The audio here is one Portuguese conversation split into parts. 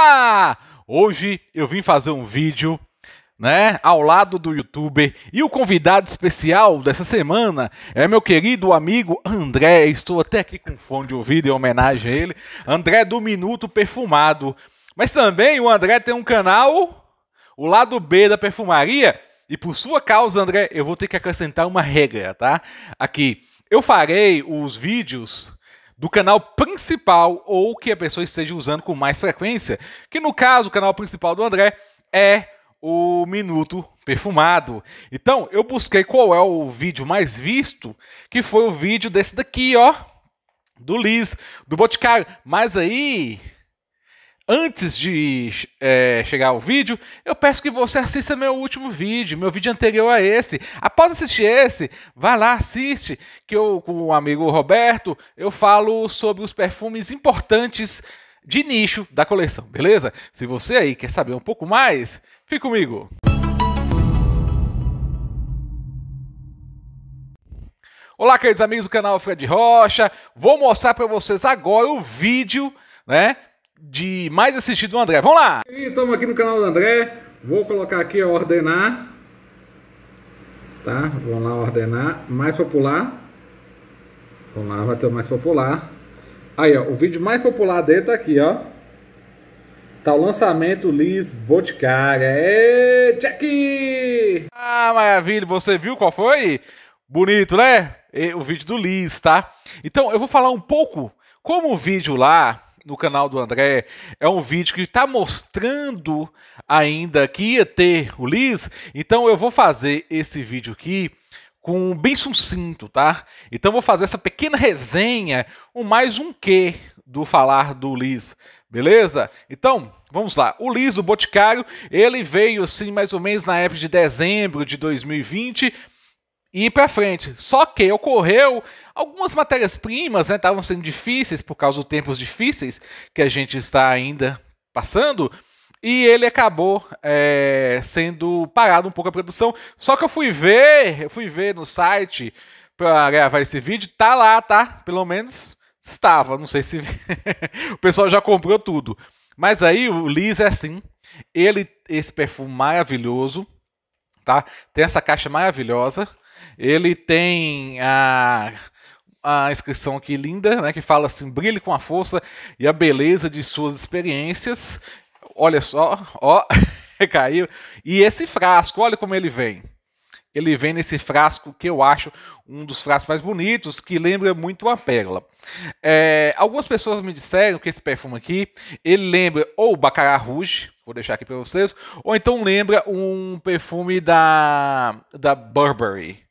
Ah, hoje eu vim fazer um vídeo, né, ao lado do youtuber e o convidado especial dessa semana é meu querido amigo André. Estou até aqui com fone de ouvido em homenagem a ele. André do Minuto Perfumado. Mas também o André tem um canal, o lado B da perfumaria, e por sua causa, André, eu vou ter que acrescentar uma regra, tá? Aqui, eu farei os vídeos do canal principal ou que a pessoa esteja usando com mais frequência, que no caso o canal principal do André é o Minuto Perfumado. Então, eu busquei qual é o vídeo mais visto, que foi o vídeo desse daqui, ó, do Liz, do Boticário. Mas aí, Antes de é, chegar ao vídeo, eu peço que você assista meu último vídeo, meu vídeo anterior a esse. Após assistir esse, vá lá, assiste, que eu, com o amigo Roberto, eu falo sobre os perfumes importantes de nicho da coleção, beleza? Se você aí quer saber um pouco mais, fique comigo! Olá, queridos amigos do canal Fred Rocha, vou mostrar para vocês agora o vídeo né, de mais assistido do André. Vamos lá! E estamos aqui no canal do André. Vou colocar aqui ó, ordenar. Tá? Vamos lá ordenar. Mais popular. Vamos lá, vai ter o mais popular. Aí, ó, o vídeo mais popular dele tá aqui, ó. Tá o lançamento Liz Boticária. é Jackie. Ah, maravilha! Você viu qual foi? Bonito, né? E, o vídeo do Liz, tá? Então, eu vou falar um pouco como o vídeo lá no canal do André, é um vídeo que está mostrando ainda que ia ter o Liz, então eu vou fazer esse vídeo aqui com bem sucinto, tá? Então vou fazer essa pequena resenha, um mais um que do falar do Liz, beleza? Então, vamos lá. O Liz, o Boticário, ele veio assim mais ou menos na época de dezembro de 2020, e ir para frente. Só que ocorreu algumas matérias-primas, né, estavam sendo difíceis por causa dos tempos difíceis que a gente está ainda passando, e ele acabou é, sendo parado um pouco a produção. Só que eu fui ver, eu fui ver no site para gravar esse vídeo, tá lá, tá? Pelo menos estava, não sei se o pessoal já comprou tudo. Mas aí o Liz é assim, ele esse perfume maravilhoso, tá? Tem essa caixa maravilhosa ele tem a, a inscrição aqui linda, né, que fala assim: brilhe com a força e a beleza de suas experiências. Olha só, ó, caiu. E esse frasco, olha como ele vem. Ele vem nesse frasco que eu acho um dos frascos mais bonitos, que lembra muito uma pérola. É, algumas pessoas me disseram que esse perfume aqui, ele lembra ou Bacará Rouge, vou deixar aqui para vocês, ou então lembra um perfume da, da Burberry,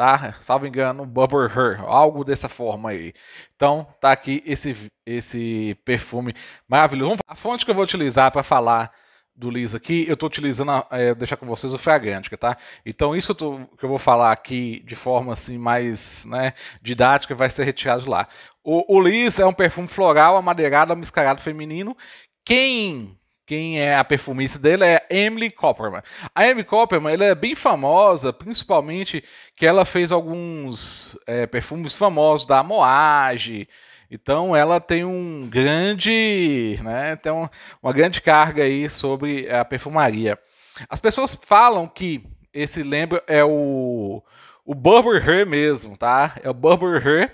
tá? Salvo engano, Bubble Her, algo dessa forma aí. Então, tá aqui esse, esse perfume maravilhoso. A fonte que eu vou utilizar para falar do Liz aqui, eu estou utilizando, a, é, deixar com vocês o Fragrantica, tá? Então, isso que eu, tô, que eu, vou falar aqui de forma assim mais né, didática vai ser retirado de lá. O, o Liz é um perfume floral, amadeirado, mascarado feminino. Quem quem é a perfumista dele é Emily Copperman. A Emily Copperman ela é bem famosa, principalmente que ela fez alguns é, perfumes famosos da Moage. Então ela tem um grande, né, tem um, uma grande carga aí sobre a perfumaria. As pessoas falam que esse lembra é o o Burberry mesmo, tá? É o Burberry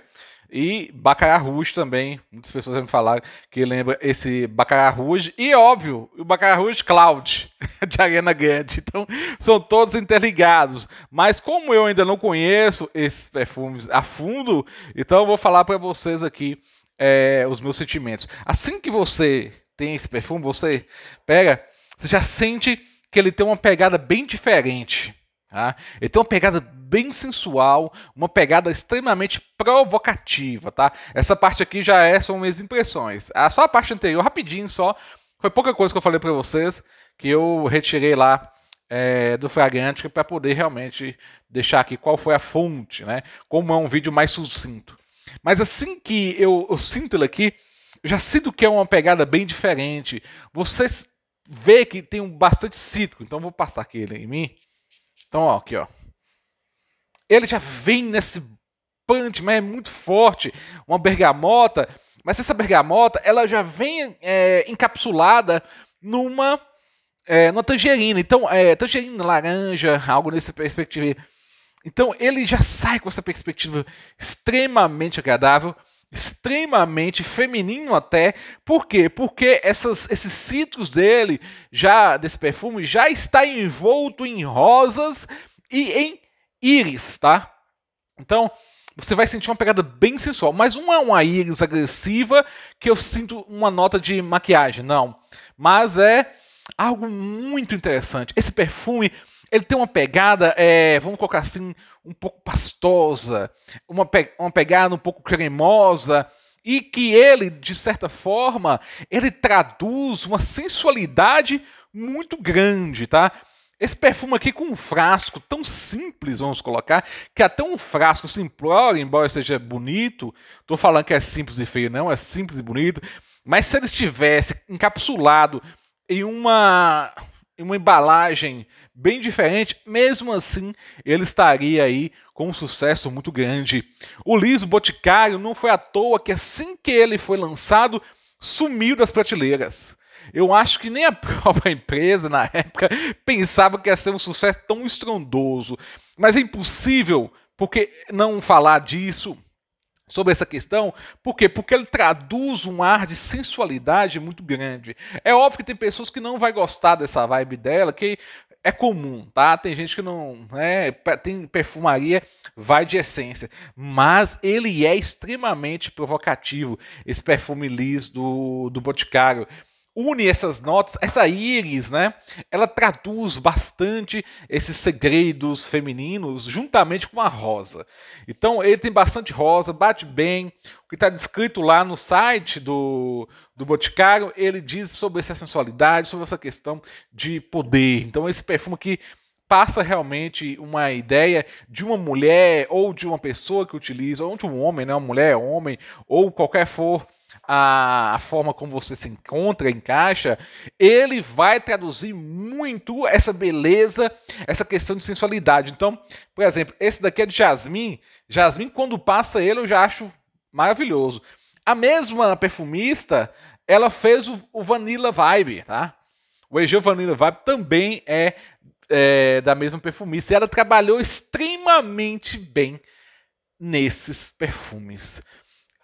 e Bacalhau Rouge também. Muitas pessoas me falaram que lembra esse Bacalhau Rouge. E, óbvio, o Bacalhau Rouge Cloud, de Arena Grande. Então, são todos interligados. Mas como eu ainda não conheço esses perfumes a fundo, então eu vou falar para vocês aqui é, os meus sentimentos. Assim que você tem esse perfume, você pega, você já sente que ele tem uma pegada bem diferente. Tá? Ele tem uma pegada bem sensual, uma pegada extremamente provocativa, tá? Essa parte aqui já é, são minhas impressões. Ah, só a parte anterior, rapidinho só, foi pouca coisa que eu falei para vocês, que eu retirei lá é, do Fragante é para poder realmente deixar aqui qual foi a fonte, né? Como é um vídeo mais sucinto. Mas assim que eu, eu sinto ele aqui, eu já sinto que é uma pegada bem diferente. Vocês vê que tem um bastante cítrico, então vou passar aqui ele em mim então, ó, aqui, ó. Ele já vem nesse punch, mas é muito forte. Uma bergamota. Mas essa bergamota, ela já vem é, encapsulada numa, é, numa tangerina. Então, é, tangerina, laranja, algo nessa perspectiva. Então, ele já sai com essa perspectiva extremamente agradável extremamente feminino até. Por quê? Porque essas, esses cítricos dele, já desse perfume, já está envolto em rosas e em íris, tá? Então, você vai sentir uma pegada bem sensual, mas não é uma íris agressiva que eu sinto uma nota de maquiagem, não. Mas é algo muito interessante. Esse perfume ele tem uma pegada, é, vamos colocar assim, um pouco pastosa, uma, pe uma pegada um pouco cremosa, e que ele, de certa forma, ele traduz uma sensualidade muito grande, tá? Esse perfume aqui com um frasco tão simples, vamos colocar, que até um frasco simplório, embora seja bonito, tô falando que é simples e feio, não, é simples e bonito, mas se ele estivesse encapsulado em uma uma embalagem bem diferente, mesmo assim ele estaria aí com um sucesso muito grande. O Liso Boticário não foi à toa que assim que ele foi lançado, sumiu das prateleiras. Eu acho que nem a própria empresa na época pensava que ia ser um sucesso tão estrondoso, mas é impossível porque não falar disso sobre essa questão, por quê? Porque ele traduz um ar de sensualidade muito grande. É óbvio que tem pessoas que não vai gostar dessa vibe dela, que é comum, tá? Tem gente que não, né, tem perfumaria vai de essência, mas ele é extremamente provocativo esse perfume liso do do Boticário une essas notas, essa íris, né? Ela traduz bastante esses segredos femininos juntamente com a rosa. Então ele tem bastante rosa, bate bem. O que está descrito lá no site do, do Boticário, ele diz sobre essa sensualidade, sobre essa questão de poder. Então esse perfume aqui passa realmente uma ideia de uma mulher ou de uma pessoa que utiliza, ou de um homem, né? Uma mulher, homem, ou qualquer for a, a forma como você se encontra, encaixa, ele vai traduzir muito essa beleza, essa questão de sensualidade. Então, por exemplo, esse daqui é de Jasmin. Jasmin, quando passa ele, eu já acho maravilhoso. A mesma perfumista, ela fez o, o Vanilla Vibe, tá? O Egeu Vanilla Vibe também é, é, da mesma perfumista. E ela trabalhou extremamente bem nesses perfumes.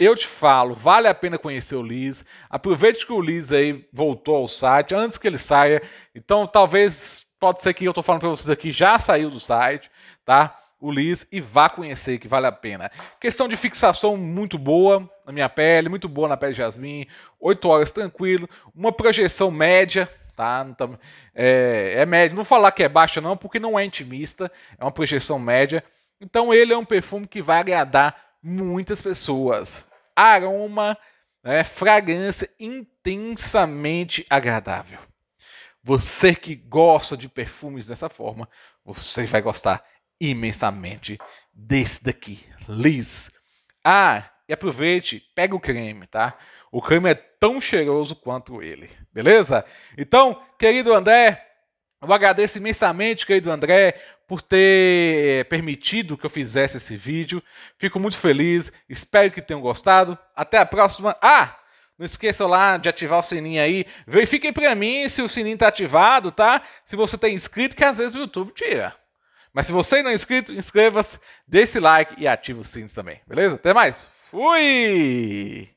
Eu te falo, vale a pena conhecer o Liz. Aproveite que o Liz aí voltou ao site antes que ele saia. Então, talvez pode ser que eu tô falando para vocês aqui já saiu do site, tá? O Liz e vá conhecer que vale a pena. Questão de fixação muito boa na minha pele, muito boa na pele de jasmim. 8 horas tranquilo, uma projeção média, tá? É, é média. Não falar que é baixa não, porque não é intimista, é uma projeção média. Então ele é um perfume que vai agradar muitas pessoas aroma, né, fragrância intensamente agradável. Você que gosta de perfumes dessa forma, você vai gostar imensamente desse daqui, Liz. Ah, e aproveite, pega o creme, tá? O creme é tão cheiroso quanto ele, beleza? Então, querido André, eu agradeço imensamente, querido André, por ter eh, permitido que eu fizesse esse vídeo. Fico muito feliz, espero que tenham gostado. Até a próxima. Ah! Não esqueça lá de ativar o sininho aí. Verifiquem para mim se o sininho está ativado, tá? Se você está inscrito, que às vezes o YouTube tira. Mas se você não é inscrito, inscreva-se, dê esse like e ative o sininho também, beleza? Até mais. Fui!